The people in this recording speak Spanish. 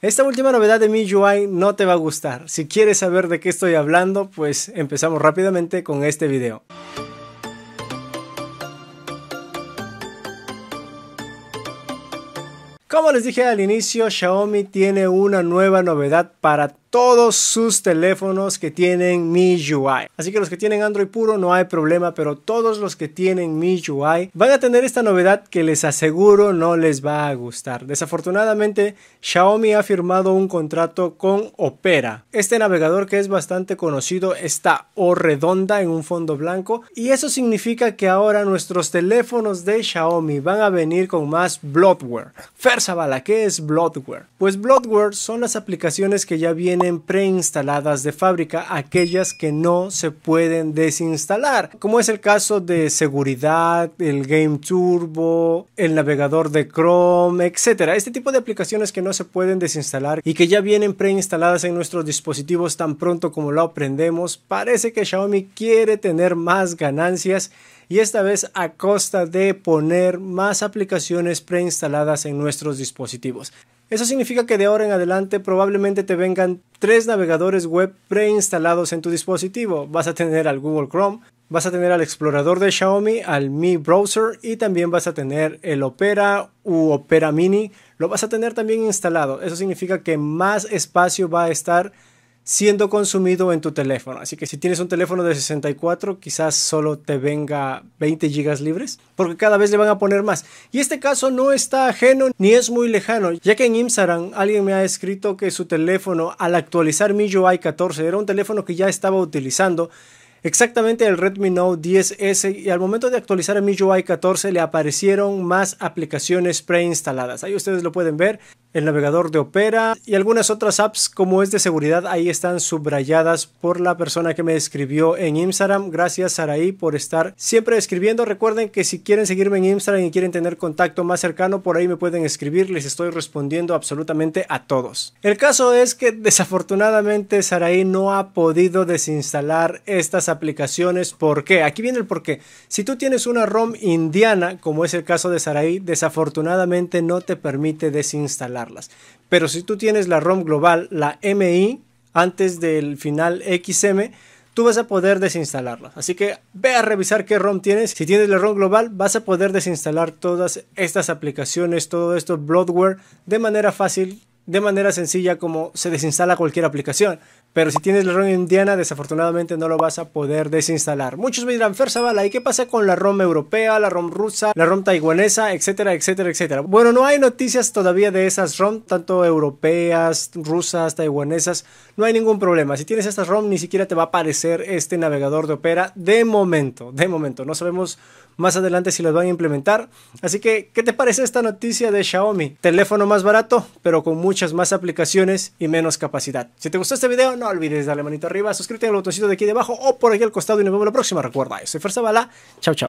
Esta última novedad de MIUI no te va a gustar. Si quieres saber de qué estoy hablando, pues empezamos rápidamente con este video. Como les dije al inicio, Xiaomi tiene una nueva novedad para todos sus teléfonos que tienen MIUI. Así que los que tienen Android puro no hay problema, pero todos los que tienen MIUI van a tener esta novedad que les aseguro no les va a gustar. Desafortunadamente, Xiaomi ha firmado un contrato con Opera. Este navegador que es bastante conocido está o redonda en un fondo blanco y eso significa que ahora nuestros teléfonos de Xiaomi van a venir con más bloatware. Fersabala, ¿qué es bloatware? Pues bloatware son las aplicaciones que ya vienen preinstaladas de fábrica, aquellas que no se pueden desinstalar, como es el caso de seguridad, el Game Turbo, el navegador de Chrome, etcétera. Este tipo de aplicaciones que no se pueden desinstalar y que ya vienen preinstaladas en nuestros dispositivos tan pronto como lo aprendemos, parece que Xiaomi quiere tener más ganancias y esta vez a costa de poner más aplicaciones preinstaladas en nuestros dispositivos. Eso significa que de ahora en adelante probablemente te vengan tres navegadores web preinstalados en tu dispositivo. Vas a tener al Google Chrome, vas a tener al explorador de Xiaomi, al Mi Browser y también vas a tener el Opera u Opera Mini. Lo vas a tener también instalado. Eso significa que más espacio va a estar siendo consumido en tu teléfono. Así que si tienes un teléfono de 64, quizás solo te venga 20 gigas libres, porque cada vez le van a poner más. Y este caso no está ajeno ni es muy lejano, ya que en Instagram alguien me ha escrito que su teléfono, al actualizar MIUI 14, era un teléfono que ya estaba utilizando. Exactamente el Redmi Note 10S y al momento de actualizar a MIUI 14 le aparecieron más aplicaciones preinstaladas. Ahí ustedes lo pueden ver el navegador de Opera y algunas otras apps como es de seguridad ahí están subrayadas por la persona que me escribió en Instagram. Gracias Saraí por estar siempre escribiendo. Recuerden que si quieren seguirme en Instagram y quieren tener contacto más cercano por ahí me pueden escribir. Les estoy respondiendo absolutamente a todos. El caso es que desafortunadamente Saraí no ha podido desinstalar estas aplicaciones. ¿Por qué? Aquí viene el por Si tú tienes una ROM indiana como es el caso de Saraí desafortunadamente no te permite desinstalar pero si tú tienes la ROM global, la MI, antes del final XM, tú vas a poder desinstalarla. Así que ve a revisar qué ROM tienes. Si tienes la ROM global, vas a poder desinstalar todas estas aplicaciones, todo esto, Bloodware, de manera fácil de manera sencilla como se desinstala cualquier aplicación. Pero si tienes la ROM indiana, desafortunadamente no lo vas a poder desinstalar. Muchos me dirán, Fersavala, ¿y qué pasa con la ROM europea, la ROM rusa, la ROM taiwanesa, etcétera, etcétera, etcétera? Bueno, no hay noticias todavía de esas ROM, tanto europeas, rusas, taiwanesas. No hay ningún problema. Si tienes estas ROM, ni siquiera te va a aparecer este navegador de Opera de momento. De momento, no sabemos más adelante si los van a implementar. Así que, ¿qué te parece esta noticia de Xiaomi? Teléfono más barato, pero con muchas más aplicaciones y menos capacidad. Si te gustó este video, no olvides darle manito arriba, suscríbete al botoncito de aquí debajo o por aquí al costado y nos vemos la próxima. Recuerda, yo soy Fuerza Bala. Chao, chao.